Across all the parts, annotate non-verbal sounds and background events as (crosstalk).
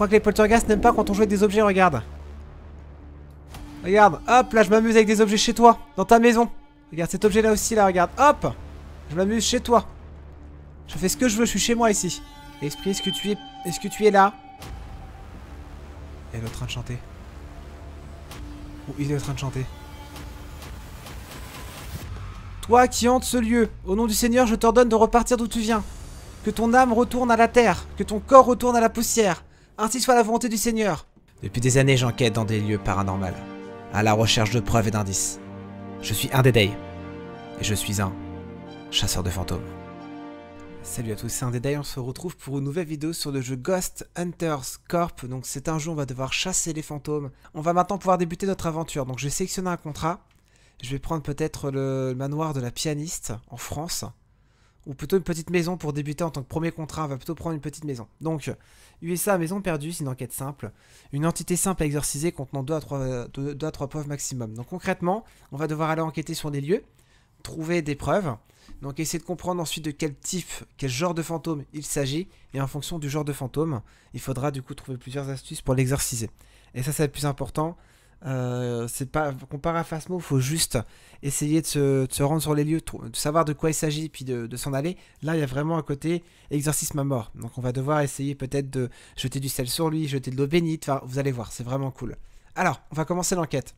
Je crois que les poltergeists n'aiment pas quand on joue avec des objets, regarde. Regarde, hop, là je m'amuse avec des objets chez toi, dans ta maison. Regarde cet objet là aussi, là, regarde, hop Je m'amuse chez toi. Je fais ce que je veux, je suis chez moi ici. Esprit, est-ce que tu es, est-ce que tu es là Il est en train de chanter. il est en train de chanter. Toi qui hantes ce lieu, au nom du Seigneur, je t'ordonne de repartir d'où tu viens. Que ton âme retourne à la terre, que ton corps retourne à la poussière. Ainsi soit la volonté du Seigneur. Depuis des années, j'enquête dans des lieux paranormaux, à la recherche de preuves et d'indices. Je suis un déda et je suis un chasseur de fantômes. Salut à tous, c'est un on se retrouve pour une nouvelle vidéo sur le jeu Ghost Hunters Corp. Donc c'est un jeu, on va devoir chasser les fantômes. On va maintenant pouvoir débuter notre aventure. Donc je vais sélectionner un contrat. Je vais prendre peut-être le manoir de la pianiste en France ou plutôt une petite maison pour débuter en tant que premier contrat, va plutôt prendre une petite maison. Donc, USA maison perdue, c'est une enquête simple, une entité simple à exorciser contenant 2 à 3, à 3 preuves maximum. Donc concrètement, on va devoir aller enquêter sur des lieux, trouver des preuves, donc essayer de comprendre ensuite de quel type, quel genre de fantôme il s'agit, et en fonction du genre de fantôme, il faudra du coup trouver plusieurs astuces pour l'exorciser. Et ça, c'est le plus important, euh, c'est pas comparé à il faut juste essayer de se, rendre sur les lieux, de savoir de quoi il s'agit, puis de, s'en aller. Là, il y a vraiment un côté exercice ma mort. Donc, on va devoir essayer peut-être de jeter du sel sur lui, jeter de l'eau bénite. Enfin, vous allez voir, c'est vraiment cool. Alors, on va commencer l'enquête.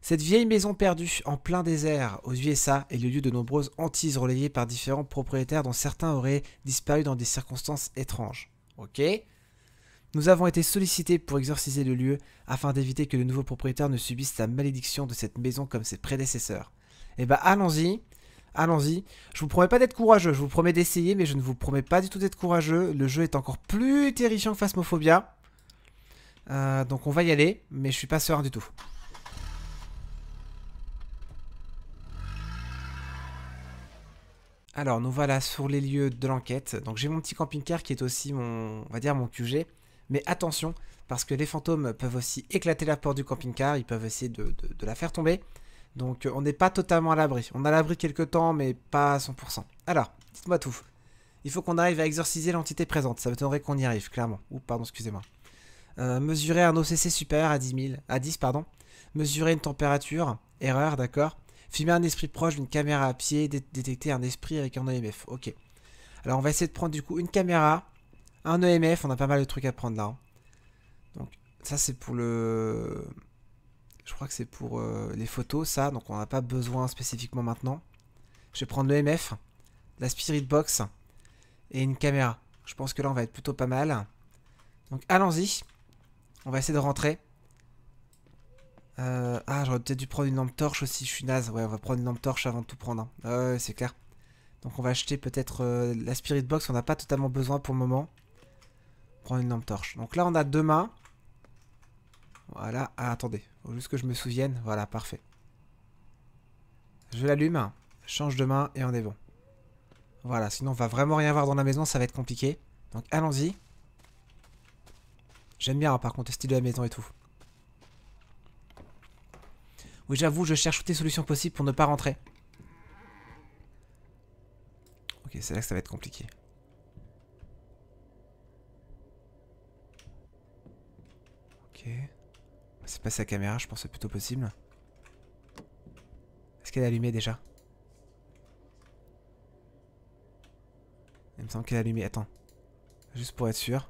Cette vieille maison perdue en plein désert aux USA est le lieu de nombreuses hantises relayées par différents propriétaires dont certains auraient disparu dans des circonstances étranges. Ok nous avons été sollicités pour exorciser le lieu afin d'éviter que le nouveau propriétaire ne subisse la malédiction de cette maison comme ses prédécesseurs. Eh bah allons-y, allons-y. Je vous promets pas d'être courageux, je vous promets d'essayer, mais je ne vous promets pas du tout d'être courageux. Le jeu est encore plus terrifiant que Phasmophobia. Euh, donc on va y aller, mais je suis pas serein du tout. Alors nous voilà sur les lieux de l'enquête. Donc j'ai mon petit camping-car qui est aussi mon, on va dire mon QG. Mais attention, parce que les fantômes peuvent aussi éclater la porte du camping-car, ils peuvent essayer de, la faire tomber. Donc euh, on n'est pas totalement à l'abri. On a l'abri quelques temps, mais pas à 100%. Alors, dites-moi tout. Il faut qu'on arrive à exorciser l'entité présente. Ça m'étonnerait qu'on y arrive, clairement. Ou pardon, excusez-moi. Euh, mesurer un OCC supérieur à 10 000, à 10, pardon. Mesurer une température, erreur, d'accord. Filmer un esprit proche d'une caméra à pied, détecter un esprit avec un OMF. Ok. Alors on va essayer de prendre du coup une caméra, un EMF, on a pas mal de trucs à prendre là. Hein. Donc ça c'est pour le... Je crois que c'est pour euh, les photos, ça. Donc on n'a pas besoin spécifiquement maintenant. Je vais prendre l'EMF, e la Spirit Box et une caméra. Je pense que là on va être plutôt pas mal. Donc allons-y. On va essayer de rentrer. Euh, ah, j'aurais peut-être dû prendre une lampe torche aussi, je suis naze. Ouais, on va prendre une lampe torche avant de tout prendre. Hein. c'est clair. Donc on va acheter peut-être euh, la Spirit Box, on n'a pas totalement besoin pour le moment prendre une lampe torche. Donc là, on a deux mains. Voilà. Ah, attendez. Faut juste que je me souvienne. Voilà, parfait. Je l'allume. Change de main et on est bon. Voilà, sinon on va vraiment rien voir dans la maison, ça va être compliqué. Donc allons-y. J'aime bien hein, par contre le style de la maison et tout. Oui, j'avoue, je cherche toutes les solutions possibles pour ne pas rentrer. Ok, c'est là que ça va être compliqué. Bah, c'est pas sa caméra, je pense c'est plutôt possible. Est-ce qu'elle est allumée déjà Il me semble qu'elle est allumée. Attends. Juste pour être sûr.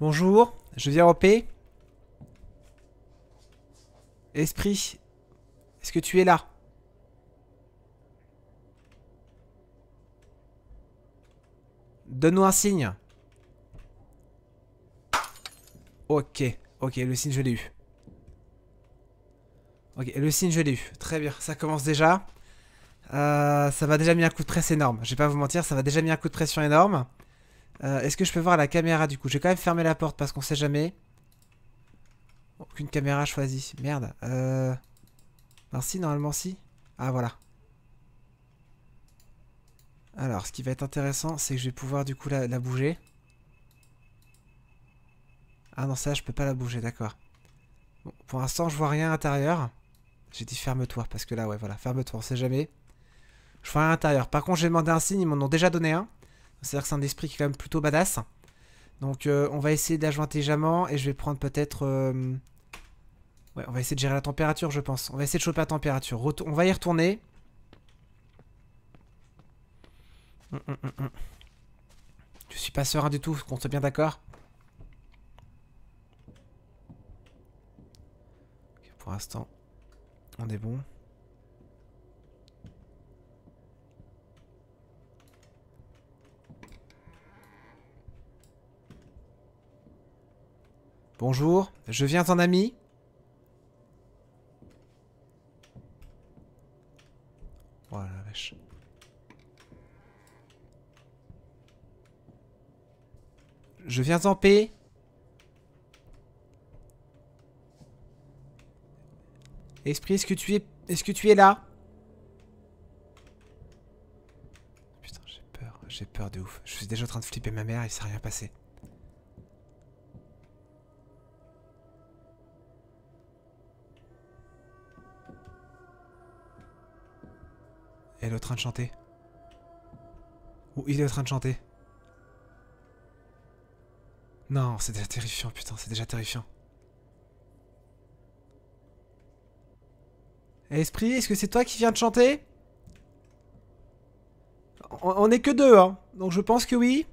Bonjour, je viens au P. Esprit, est-ce que tu es là Donne-nous un signe. Ok, ok, le signe je l'ai eu. Ok, le signe je l'ai eu. Très bien, ça commence déjà. Euh, ça va déjà mis un coup de presse énorme. Je vais pas vous mentir, ça va déjà mis un coup de pression énorme. Euh, est-ce que je peux voir la caméra du coup J'ai quand même fermé la porte parce qu'on sait jamais. Aucune caméra choisie. Merde. Euh... Ben si, normalement si. Ah voilà. Alors, ce qui va être intéressant, c'est que je vais pouvoir du coup la bouger. Ah non, ça, je peux pas la bouger, d'accord. pour l'instant, je vois rien à l'intérieur. J'ai dit ferme-toi, parce que là, ouais, voilà, ferme-toi, on sait jamais. Je vois rien à l'intérieur. Par contre, j'ai demandé un signe, ils m'en ont déjà donné un. C'est-à-dire que c'est un esprit qui est quand même plutôt badass. Donc, euh, on va essayer d'ajouter intelligemment, et je vais prendre peut-être... Euh, ouais, on va essayer de gérer la température, je pense. On va essayer de choper la température. on va y retourner. Hum, hum, hum, je suis pas serein du tout, qu'on soit bien d'accord. Pour l'instant, on est bon. Bonjour, je viens en ami. Voilà, oh la vache. Je viens en paix. Esprit, est-ce que tu es... Est-ce que tu es là Putain, j'ai peur. J'ai peur de ouf. Je suis déjà en train de flipper ma mère il ça s'est rien passé. Elle est en train de chanter. Ou il est en train de chanter. Non, c'est déjà terrifiant, putain, c'est déjà terrifiant. Esprit, est-ce que c'est toi qui viens de chanter on, est que deux, hein. Donc je pense que oui.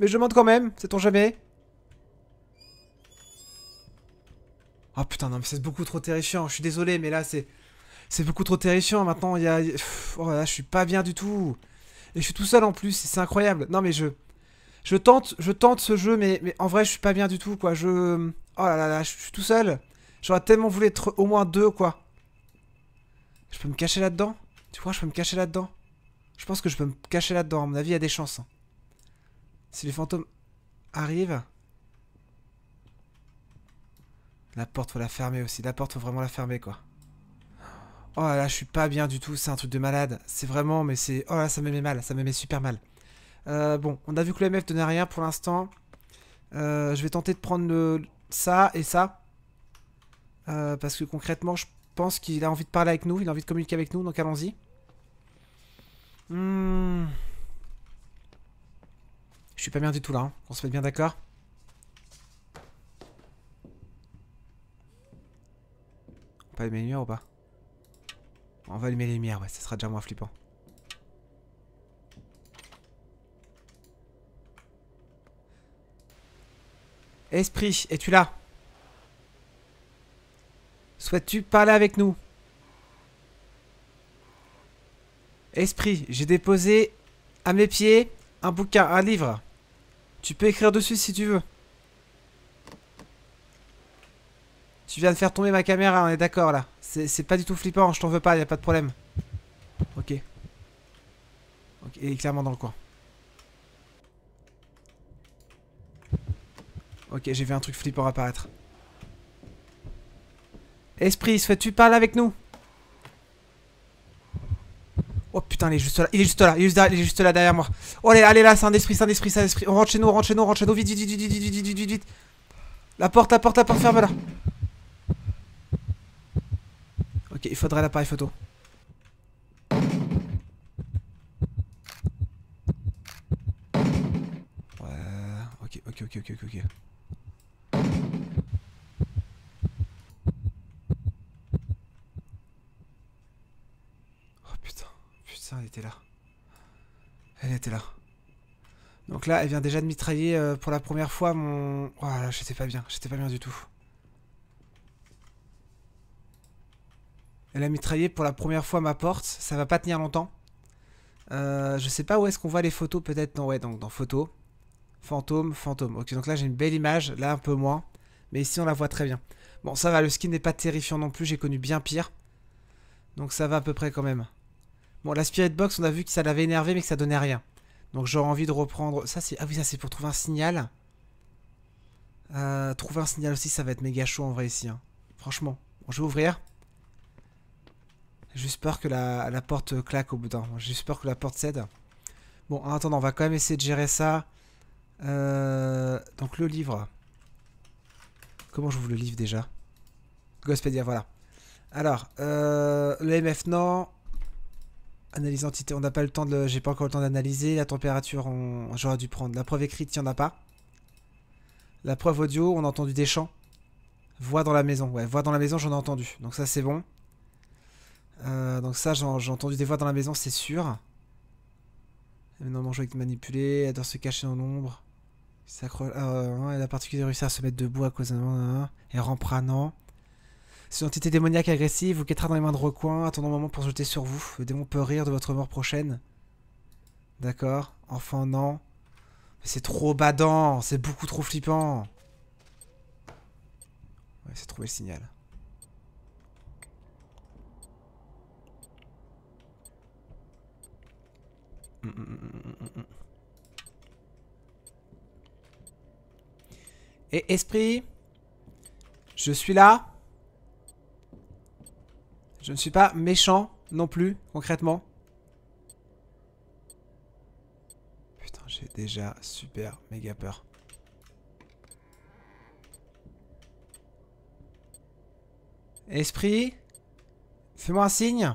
Mais je demande quand même, sait-on jamais. Oh putain, non, mais c'est beaucoup trop terrifiant. Je suis désolé, mais là, c'est... C'est beaucoup trop terrifiant. Maintenant, il y a... Oh là, je suis pas bien du tout. Et je suis tout seul en plus, c'est incroyable. Non, mais je... Je tente, je tente ce jeu, mais, mais en vrai, je suis pas bien du tout, quoi. Je... Oh là là là, je suis tout seul. J'aurais tellement voulu être au moins deux, quoi. Je peux me cacher là-dedans Tu crois que je peux me cacher là-dedans Je pense que je peux me cacher là-dedans. À mon avis, il y a des chances. Hein. Si les fantômes arrivent... La porte, faut la fermer aussi. La porte, faut vraiment la fermer, quoi. Oh là, là je suis pas bien du tout. C'est un truc de malade. C'est vraiment... Mais c'est... Oh là, ça me met mal. Ça me met super mal. Euh, bon, on a vu que ne donnait rien pour l'instant. Euh, je vais tenter de prendre ça et ça. Euh, parce que concrètement, je je pense qu'il a envie de parler avec nous, il a envie de communiquer avec nous, donc allons-y. Hmm. Je suis pas bien du tout là, hein. on se met bien d'accord On va allumer les lumières ou pas On va allumer les lumières, ouais, ça sera déjà moins flippant. Esprit, es-tu là Souhaites-tu parler avec nous Esprit, j'ai déposé à mes pieds un bouquin, un livre. Tu peux écrire dessus si tu veux. Tu viens de faire tomber ma caméra, on est d'accord là. C'est pas du tout flippant, je t'en veux pas, y a pas de problème. Ok. Ok, il est clairement dans le coin. Ok, j'ai vu un truc flippant apparaître. Esprit, souhaites tu parler avec nous Oh putain, il est juste là, il est juste là, il est juste là, derrière moi. Oh allez, allez là, c'est un esprit, c'est un esprit, c'est un esprit. On rentre chez nous, on rentre chez nous, on rentre chez nous, vite, vite, vite, vite, vite, vite, vite, vite, vite. La porte, la porte, la porte, ferme là. Ok, il faudrait l'appareil photo. Ouais, ok, ok, ok, ok, ok. était là. Elle était là. Donc là, elle vient déjà de mitrailler euh, pour la première fois mon... Voilà, oh j'étais pas bien, j'étais pas bien du tout. Elle a mitraillé pour la première fois ma porte, ça va pas tenir longtemps. Euh, je sais pas où est-ce qu'on voit les photos peut-être, non ouais, donc dans photos. Fantôme, fantôme. Ok, donc là j'ai une belle image, là un peu moins. Mais ici on la voit très bien. Bon, ça va, le skin n'est pas terrifiant non plus, j'ai connu bien pire. Donc ça va à peu près quand même. Bon, la Spirit Box, on a vu que ça l'avait énervé, mais que ça donnait rien. Donc j'aurais envie de reprendre... Ça, c'est... Ah oui, ça, c'est pour trouver un signal. Euh, trouver un signal aussi, ça va être méga chaud en vrai ici. Hein. Franchement. Bon, je vais ouvrir. J'ai juste peur que la, porte claque au bout d'un. J'ai juste peur que la porte cède. Bon, en on va quand même essayer de gérer ça. Euh, donc le livre. Comment j'ouvre le livre déjà Gospedia, voilà. Alors, euh, le MF, non. Analyse entité, on n'a pas le temps de... J'ai pas encore le temps d'analyser. La température, on... j'aurais dû prendre. La preuve écrite, il n'y en a pas. La preuve audio, on a entendu des chants. Voix dans la maison. Ouais, voix dans la maison, j'en ai entendu. Donc ça, c'est bon. Euh, donc ça, j'ai entendu des voix dans la maison, c'est sûr. Maintenant, mon jeu est manipulé. Elle doit se cacher dans l'ombre. elle euh, a particulièrement réussi à se mettre debout à cause d'un... Elle rempranant. C'est entité démoniaque agressive, vous quittera dans les mains de recoins, attendant un moment pour se jeter sur vous. Le démon peut rire de votre mort prochaine. D'accord. enfin non. c'est trop badant, c'est beaucoup trop flippant. Ouais, c'est trouvé le signal. Hum, hum, hum, Et esprit, je suis là. Je ne suis pas méchant non plus, concrètement. Putain, j'ai déjà super méga peur. Esprit Fais-moi un signe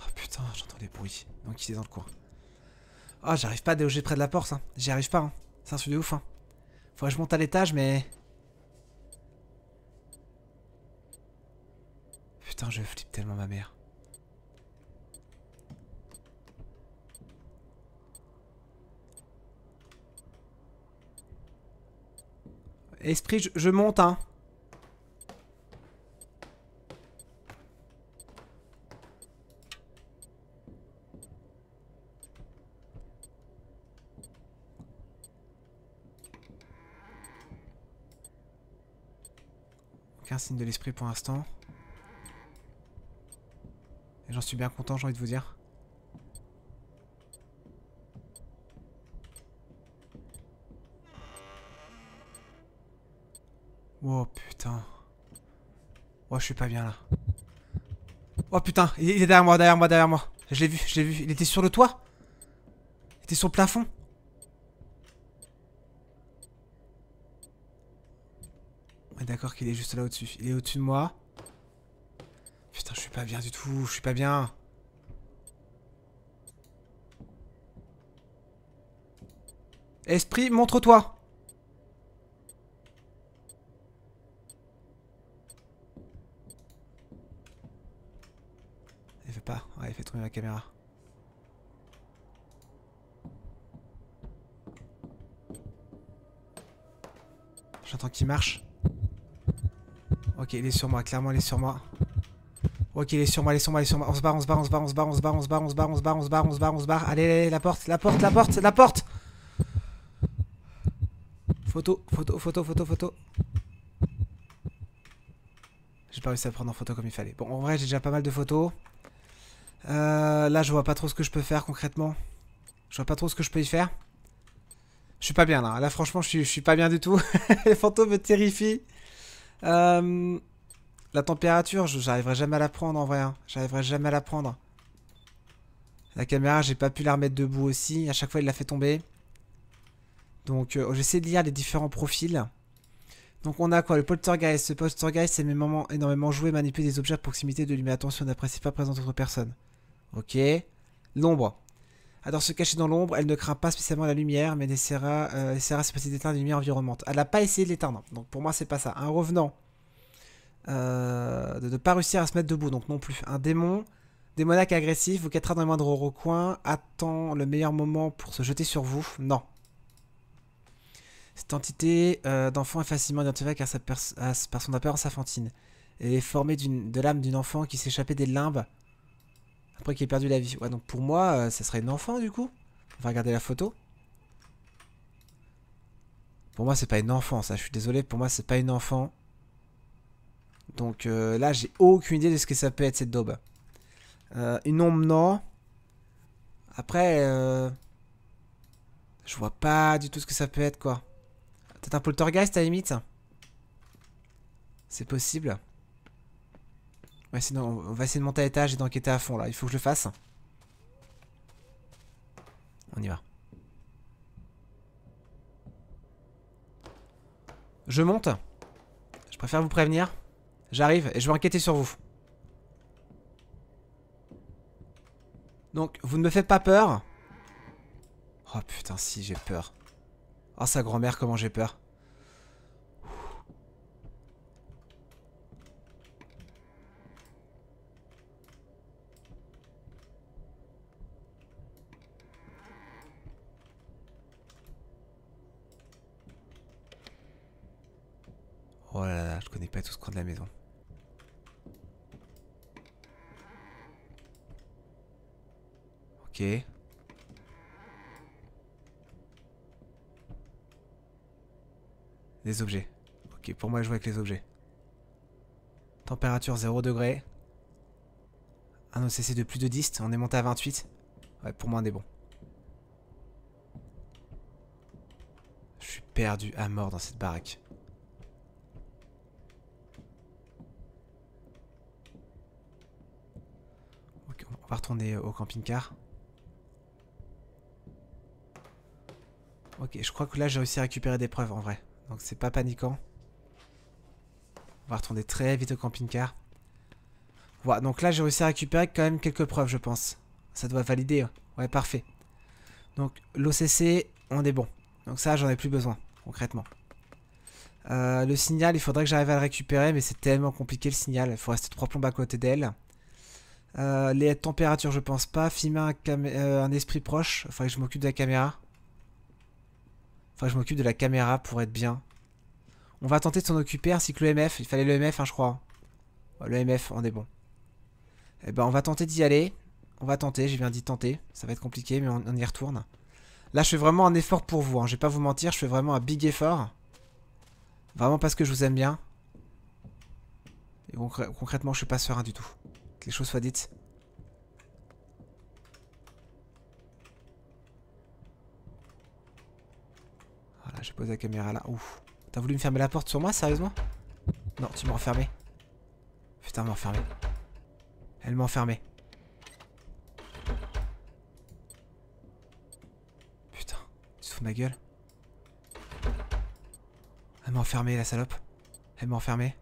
Oh putain, j'entends des bruits. Donc il est dans le coin. Oh, j'arrive pas à déloger près de la porte, hein. J'y arrive pas, hein. C'est un truc de ouf, hein. Faudrait que je monte à l'étage, mais... je flippe tellement ma mère. Esprit, je, monte, hein. Aucun signe de l'esprit pour l'instant. J'en suis bien content, j'ai envie de vous dire. Oh putain. Oh, je suis pas bien là. Oh putain, il est derrière moi, derrière moi, derrière moi. Je l'ai vu, je l'ai vu. Il était sur le toit. Il était sur le plafond. est d'accord qu'il est juste là au-dessus. Il est au-dessus de moi je suis pas bien du tout, je suis pas bien. Esprit, montre-toi. Il fait pas. il fait tourner la caméra. J'entends qu'il marche. Ok, il est sur moi, clairement il est sur moi. Ok, est sur moi, est sur moi, est sur moi. On se barre, on se barre, on se barre, on se barre, on se barre, on se barre, on se barre, on se barre, on se barre, Allez, allez, la porte, la porte, la porte, la porte. Photo, photo, photo, photo, photo. J'ai pas réussi à prendre en photo comme il fallait. Bon, en vrai, j'ai déjà pas mal de photos. là, je vois pas trop ce que je peux faire concrètement. Je vois pas trop ce que je peux y faire. Je suis pas bien là. Là, franchement, je suis, je suis pas bien du tout. Les fantômes me terrifient. Euh... La température, j'arriverai jamais à la prendre en vrai. Hein. J'arriverai jamais à la prendre. La caméra, j'ai pas pu la remettre debout aussi. À chaque fois, il l'a fait tomber. Donc, euh, oh, j'essaie de lire les différents profils. Donc, on a quoi Le poltergeist. Ce poltergeist, c'est énormément, énormément joué, manipuler des objets à proximité de lui. Mais attention, n'apprécie pas présence d'autres personnes. Ok. L'ombre. Adore se cacher dans l'ombre. Elle ne craint pas spécialement la lumière, mais essaiera, sera, euh, essaiera si d'éteindre les lumière environnante. Elle n'a pas essayé de l'éteindre. Donc, pour moi, c'est pas ça. Un revenant. Euh, de ne pas réussir à se mettre debout, donc non plus. Un démon, démoniaque agressif, vous quittera dans les moindres recoins, attend le meilleur moment pour se jeter sur vous. Non. Cette entité euh, d'enfant est facilement identifiée car sa par son apparence fantine. Elle est formée de l'âme d'une enfant qui s'échappait des limbes après qu'il ait perdu la vie. Ouais, donc pour moi, ce euh, ça serait une enfant du coup. On va regarder la photo. Pour moi, c'est pas une enfant, ça. Je suis désolé, pour moi, c'est pas une enfant. Donc euh, là, j'ai aucune idée de ce que ça peut être cette daube. Euh, une ombre, non. Après, euh, je vois pas du tout ce que ça peut être, quoi. Peut-être un poltergeist à la limite. C'est possible. Ouais, sinon, on va essayer de monter à l'étage et d'enquêter à fond, là. Il faut que je le fasse. On y va. Je monte. Je préfère vous prévenir. J'arrive et je vais enquêter sur vous. Donc, vous ne me faites pas peur. Oh putain, si, j'ai peur. Oh, sa grand-mère, comment j'ai peur. objets. Ok, pour moi, je joue avec les objets. Température 0 degré. Un OCC de plus de 10. On est monté à 28. Ouais, pour moi, on est bon. Je suis perdu à mort dans cette baraque. Ok, on va retourner au camping-car. Ok, je crois que là j'ai réussi à récupérer des preuves en vrai. Donc c'est pas paniquant. On va retourner très vite au camping-car. Voilà, donc là j'ai réussi à récupérer quand même quelques preuves je pense. Ça doit valider. Hein. Ouais, parfait. Donc l'OCC, on est bon. Donc ça j'en ai plus besoin, concrètement. Euh, le signal, il faudrait que j'arrive à le récupérer, mais c'est tellement compliqué le signal. Il faut rester trois plombes à côté d'elle. Euh, les températures, je pense pas. Filmer un, euh, un esprit proche. Il faudrait que je m'occupe de la caméra je m'occupe de la caméra pour être bien. On va tenter de s'en occuper ainsi hein, que le MF. Il fallait le MF, hein, je crois. Le MF, on est bon. Et eh ben, on va tenter d'y aller. On va tenter, j'ai bien dit tenter. Ça va être compliqué, mais on, y retourne. Là, je fais vraiment un effort pour vous. Hein. Je vais pas vous mentir, je fais vraiment un big effort. Vraiment parce que je vous aime bien. Et concrètement, je suis pas serein du tout. Que les choses soient dites. Ah, je pose la caméra là. Ouf. T'as voulu me fermer la porte sur moi, sérieusement Non, tu m'as enfermé. Putain, m'a enfermé. Elle m'a enfermé. Putain, tu te fous de ma gueule Elle m'a enfermé, la salope. Elle m'a enfermé.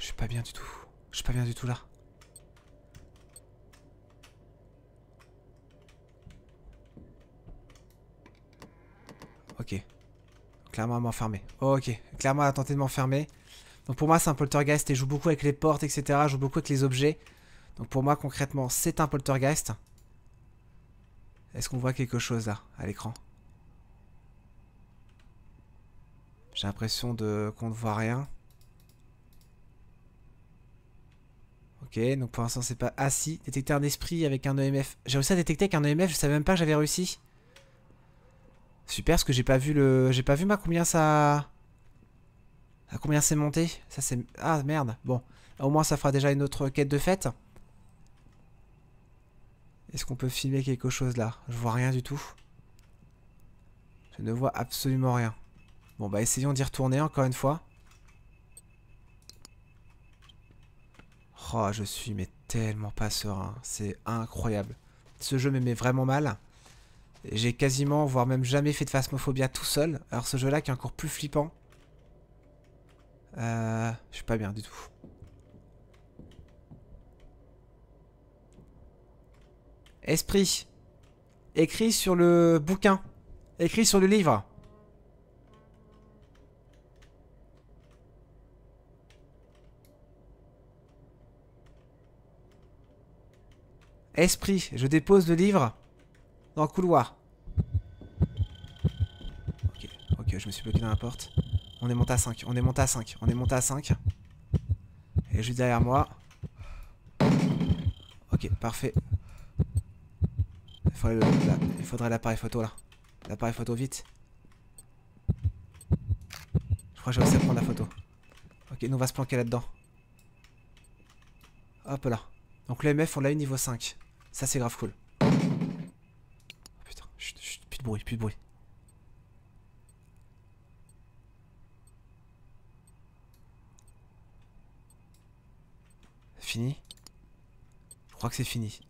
Je suis pas bien du tout. Je suis pas bien du tout là. Ok. Clairement à m'enfermer. Ok. Clairement a tenté de m'enfermer. Donc pour moi c'est un poltergeist et joue beaucoup avec les portes, etc. Je joue beaucoup avec les objets. Donc pour moi concrètement c'est un poltergeist. Est-ce qu'on voit quelque chose là à l'écran J'ai l'impression de qu'on ne voit rien. Ok, donc pour l'instant c'est pas... Ah si, détecter un esprit avec un EMF. J'ai réussi à détecter avec un EMF, je savais même pas que j'avais réussi. Super, parce que j'ai pas vu le... J'ai pas vu ma combien ça... À combien c'est monté Ça c'est... Ah merde, bon. Au moins ça fera déjà une autre quête de fête. Est-ce qu'on peut filmer quelque chose là Je vois rien du tout. Je ne vois absolument rien. Bon bah essayons d'y retourner encore une fois. Oh je suis mais tellement pas serein. C'est incroyable. Ce jeu me met vraiment mal. J'ai quasiment, voire même jamais fait de phasmophobia tout seul. Alors ce jeu-là qui est encore plus flippant. Euh, je suis pas bien du tout. Esprit. Écrit sur le bouquin. Écrit sur le livre. Esprit, je dépose le livre dans le couloir. Ok, ok, je me suis bloqué dans la porte. On est monté à 5, on est monté à 5, on est monté à 5. Et juste derrière moi. Ok, parfait. Il faudrait l'appareil photo là. L'appareil photo vite. Je crois que je vais essayer prendre la photo. Ok, nous on va se planquer là-dedans. Hop là. Donc le MF on l'a eu niveau 5. Ça c'est grave cool de bruit, plus de bruit. Fini Je crois que c'est fini.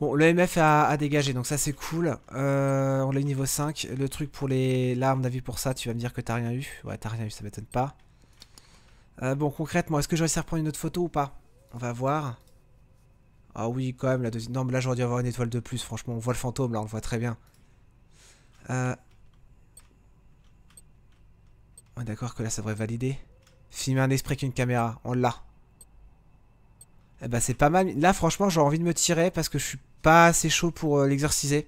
Bon, le MF a, dégagé, donc ça c'est cool. Euh, on l'a eu niveau 5. Le truc pour les... larmes, d'avis pour ça, tu vas me dire que t'as rien eu. Ouais, t'as rien eu, ça m'étonne pas. Euh, bon, concrètement, est-ce que je vais essayer reprendre une autre photo ou pas On va voir. Ah oui, quand même, la deuxième. Non, mais là, j'aurais dû avoir une étoile de plus, franchement. On voit le fantôme, là, on le voit très bien. Euh, on est d'accord que là, ça devrait valider. Filmer un esprit qu'une caméra, on l'a. Eh ben, c'est pas mal. Là, franchement, j'aurais envie de me tirer parce que je suis pas assez chaud pour euh, l'exorciser.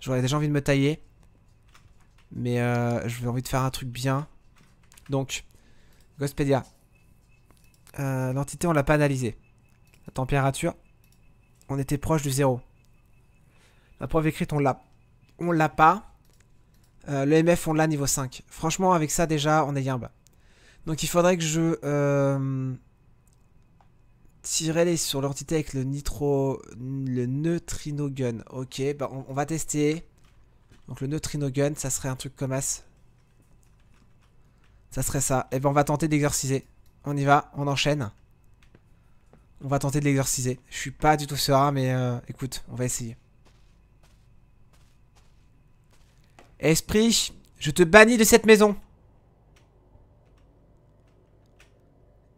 J'aurais déjà envie de me tailler. Mais euh, envie de faire un truc bien. Donc, Gospedia. Euh, l'entité, on l'a pas analysée température, on était proche du zéro. La preuve écrite, on l'a. On l'a pas. Euh, le MF, on l'a niveau 5. Franchement, avec ça, déjà, on est bien bas. Donc, il faudrait que je... Euh, tirer les, sur l'entité avec le nitro... Le neutrino gun. Ok, bah, on, va tester. Donc, le neutrino gun, ça serait un truc comme as. Ça serait ça. Et eh ben, on va tenter d'exorciser. On y va, on enchaîne. On va tenter de l'exorciser. Je suis pas du tout serein, mais euh, écoute, on va essayer. Esprit, je te bannis de cette maison.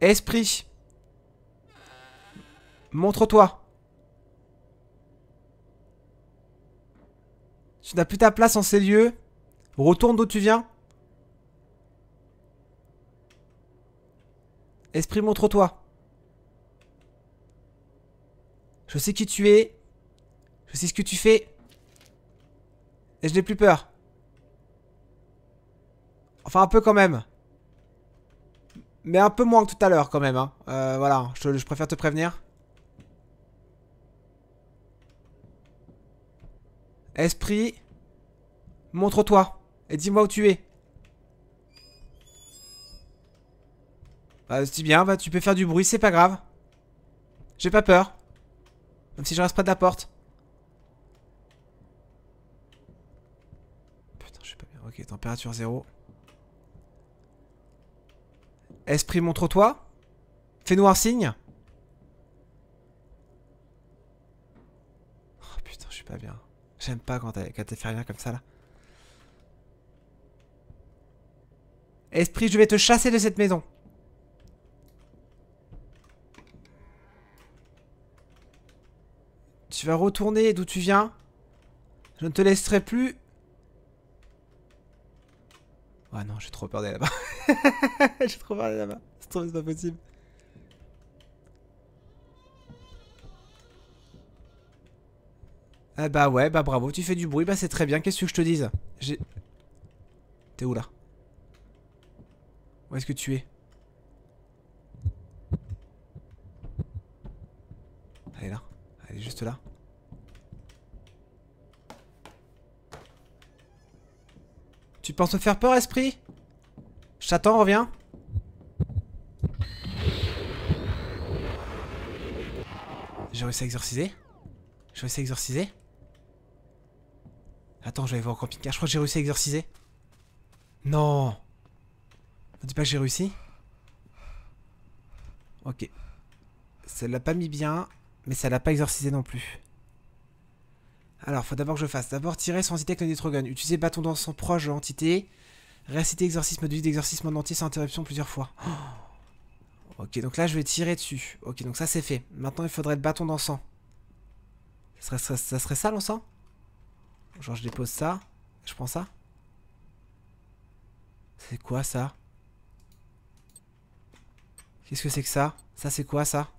Esprit, montre-toi. Tu n'as plus ta place en ces lieux. Retourne d'où tu viens. Esprit, montre-toi. Je sais qui tu es. Je sais ce que tu fais. Et je n'ai plus peur. Enfin, un peu quand même. Mais un peu moins que tout à l'heure quand même. Hein. Euh, voilà, je, préfère te prévenir. Esprit, montre-toi et dis-moi où tu es. Bah, si bien, bah, tu peux faire du bruit, c'est pas grave. J'ai pas peur. Même si je reste près de la porte. Putain, je suis pas bien. Ok, température zéro. Esprit, montre-toi. Fais-nous un signe. Oh putain, je suis pas bien. J'aime pas quand t'as fait rien comme ça là. Esprit, je vais te chasser de cette maison. Tu vas retourner d'où tu viens. Je ne te laisserai plus. Ah non, j'ai trop peur d'aller là-bas. (laughs) j'ai trop peur d'aller là-bas. C'est pas possible. Ah bah ouais, bah bravo, tu fais du bruit, bah c'est très bien, qu'est-ce que je te dise J'ai... T'es où là Où est-ce que tu es Elle est là juste là. Tu penses me faire peur, esprit t'attends, reviens. J'ai réussi à exorciser. J'ai réussi à exorciser. Attends, je vais aller voir au camping-car. Je crois que j'ai réussi à exorciser. Non Ne dis pas que j'ai réussi. Ok. Ça l'a pas mis bien. Mais ça l'a pas exorcisé non plus. Alors, faut d'abord que je fasse. D'abord tirer sans entité avec le Nitrogon. Utiliser bâton d'encens proche de l'entité. Réciter exorcisme de d'exorcisme en entier sans interruption plusieurs fois. (gasps) ok, donc là je vais tirer dessus. Ok, donc ça c'est fait. Maintenant il faudrait le bâton d'encens. serait, ça serait ça l'encens Genre je dépose ça. Je prends ça. C'est quoi ça Qu'est-ce que c'est que ça Ça c'est quoi ça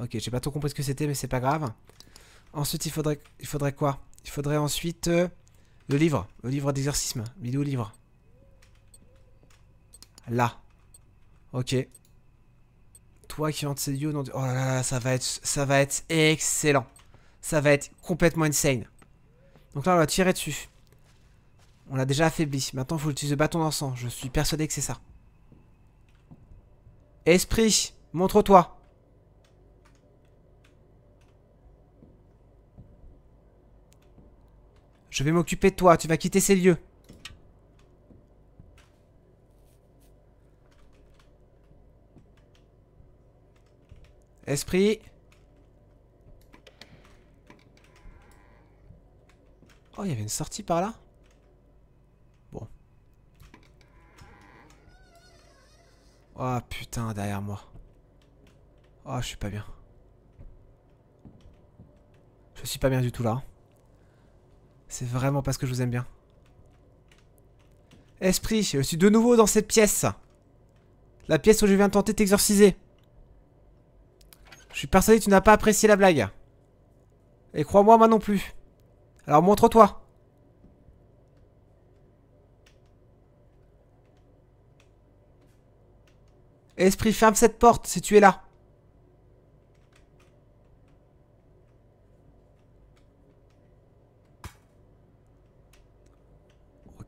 Ok, j'ai pas trop compris ce que c'était, mais c'est pas grave. Ensuite, il faudrait, il faudrait quoi Il faudrait ensuite euh, le livre. Le livre d'exorcisme. vidéo le livre Là. Ok. Toi qui hantes ces lieux, non... Oh là là, ça va être, ça va être excellent. Ça va être complètement insane. Donc là, on va tirer dessus. On l'a déjà affaibli. Maintenant, il faut utiliser le bâton d'encens. Je suis persuadé que c'est ça. Esprit, montre-toi. Je vais m'occuper de toi, tu vas quitter ces lieux. Esprit. Oh, il y avait une sortie par là Bon. Oh putain, derrière moi. Oh, je suis pas bien. Je suis pas bien du tout là. C'est vraiment parce que je vous aime bien. Esprit, je suis de nouveau dans cette pièce. La pièce où je viens tenter t'exorciser. Je suis persuadé que tu n'as pas apprécié la blague. Et crois-moi, moi non plus. Alors montre-toi. Esprit, ferme cette porte si tu es là.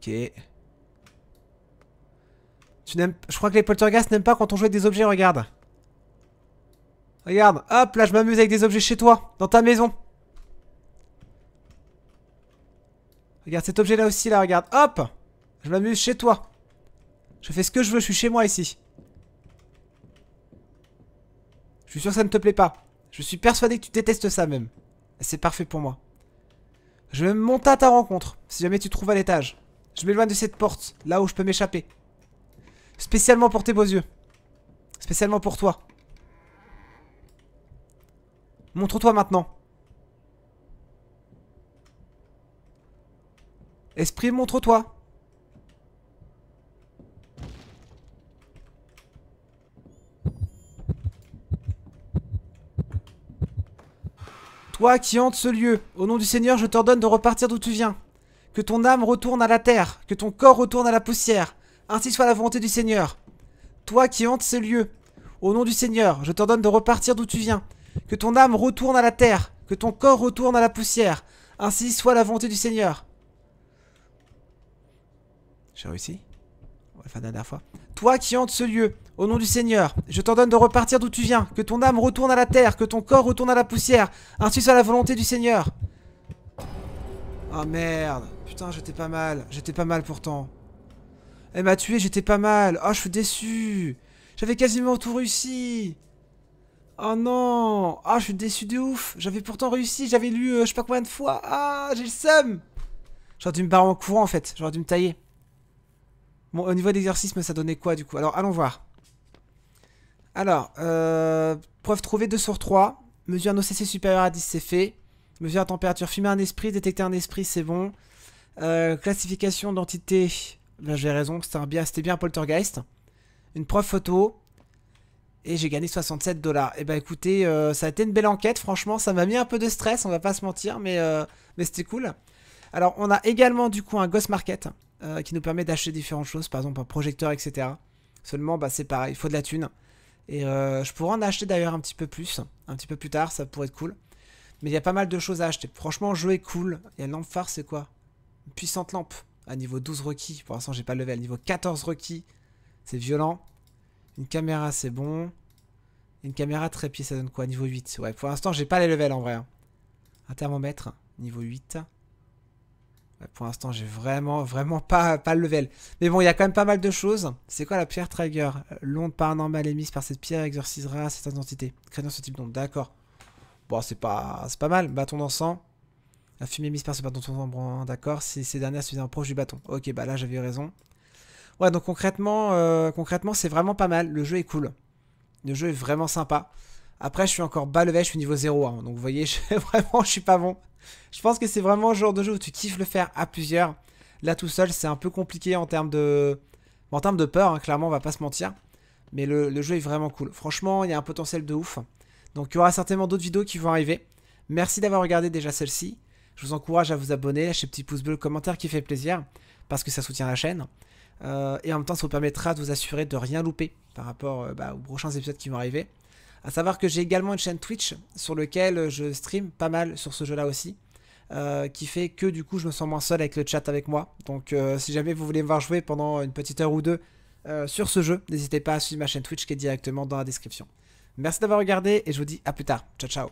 Tu Je crois que les poltergeists n'aiment pas quand on joue avec des objets, regarde. Regarde, hop, là je m'amuse avec des objets chez toi, dans ta maison. Regarde cet objet là aussi, là, regarde, hop Je m'amuse chez toi. Je fais ce que je veux, je suis chez moi ici. Je suis sûr que ça ne te plaît pas. Je suis persuadé que tu détestes ça même. C'est parfait pour moi. Je vais monter à ta rencontre, si jamais tu trouves à l'étage. Je m'éloigne de cette porte, là où je peux m'échapper. Spécialement pour tes beaux yeux. Spécialement pour toi. Montre-toi maintenant. Esprit, montre-toi. Toi qui hantes ce lieu, au nom du Seigneur, je t'ordonne de repartir d'où tu viens. Que ton âme retourne à la terre, que ton corps retourne à la poussière. Ainsi soit la volonté du Seigneur. Toi qui hantes ce lieu, au nom du Seigneur, je t'ordonne de repartir d'où tu viens. Que ton âme retourne à la terre, que ton corps retourne à la poussière. Ainsi soit la volonté du Seigneur. J'ai réussi Ouais, la dernière fois. Toi qui hantes ce lieu, au nom du Seigneur, je t'ordonne de repartir d'où tu viens, que ton âme retourne à la terre, que ton corps retourne à la poussière, ainsi soit la volonté du Seigneur. Oh merde Putain, j'étais pas mal. J'étais pas mal pourtant. Elle m'a tué, j'étais pas mal. Oh, je suis déçu. J'avais quasiment tout réussi. Oh non Ah, je suis déçu de ouf J'avais pourtant réussi, j'avais lu euh, je sais pas combien de fois Ah, j'ai le seum J'aurais dû me barrer en courant en fait, j'aurais dû me tailler. Bon, au niveau d'exercice, ça donnait quoi du coup Alors, allons voir. Alors, euh, preuve trouvée 2 sur 3. Mesure un OCC supérieur à 10, c'est fait. Mesure à température, fumer un esprit, détecter un esprit, c'est bon. Euh, classification d'entité. Là, j'ai raison, c'était bien, bien poltergeist. Une preuve photo. Et j'ai gagné 67 dollars. Et eh bah ben, écoutez, euh, ça a été une belle enquête. Franchement, ça m'a mis un peu de stress, on va pas se mentir, mais, euh, mais c'était cool. Alors, on a également du coup un Ghost Market qui nous permet d'acheter différentes choses, par exemple un projecteur, etc. Seulement, bah, c'est pareil, il faut de la thune. Et je pourrais en acheter d'ailleurs un petit peu plus, un petit peu plus tard, ça pourrait être cool. Mais il y a pas mal de choses à acheter. Franchement, le jeu est cool. Il y a une c'est quoi puissante lampe à niveau 12 requis. Pour l'instant, j'ai pas levé à niveau 14 requis. C'est violent. Une caméra, c'est bon. Une caméra trépied, ça donne quoi Niveau 8. Ouais, pour l'instant, j'ai pas les levels en vrai. Hein. Un thermomètre, niveau 8. pour l'instant, j'ai vraiment, vraiment pas, pas le level. Mais bon, il y a quand même pas mal de choses. C'est quoi la pierre trigger, L'onde paranormale émise par cette pierre exorcisera cette identité. Créant ce type d'onde, d'accord. Bon, c'est pas, pas mal. Bâton d'encens. La fumée mise par ton membre, d'accord, si ces dernières suffisamment proches du bâton. Ok, bah là j'avais raison. Ouais, donc concrètement, euh, concrètement, c'est vraiment pas mal. Le jeu est cool. Le jeu est vraiment sympa. Après, je suis encore bas levé, je suis niveau 0. Hein. donc vous voyez, (laughs) vraiment, je suis pas bon. Je pense que c'est vraiment le genre de jeu où tu kiffes le faire à plusieurs. Là, tout seul, c'est un peu compliqué en termes de, en termes de peur, hein, clairement, on va pas se mentir. Mais le, le jeu est vraiment cool. Franchement, il y a un potentiel de ouf. Donc il y aura certainement d'autres vidéos qui vont arriver. Merci d'avoir regardé déjà celle-ci. Je vous encourage à vous abonner, à lâcher petit pouce bleu, le commentaire qui fait plaisir, parce que ça soutient la chaîne. Euh, et en même temps, ça vous permettra de vous assurer de rien louper par rapport euh, bah, aux prochains épisodes qui vont arriver. À savoir que j'ai également une chaîne Twitch sur laquelle je stream pas mal sur ce jeu-là aussi. Euh, qui fait que du coup je me sens moins seul avec le chat avec moi. Donc si jamais vous voulez me voir jouer pendant une petite heure ou deux sur ce jeu, n'hésitez pas à suivre ma chaîne Twitch qui est directement dans la description. Merci d'avoir regardé et je vous dis à plus tard. Ciao ciao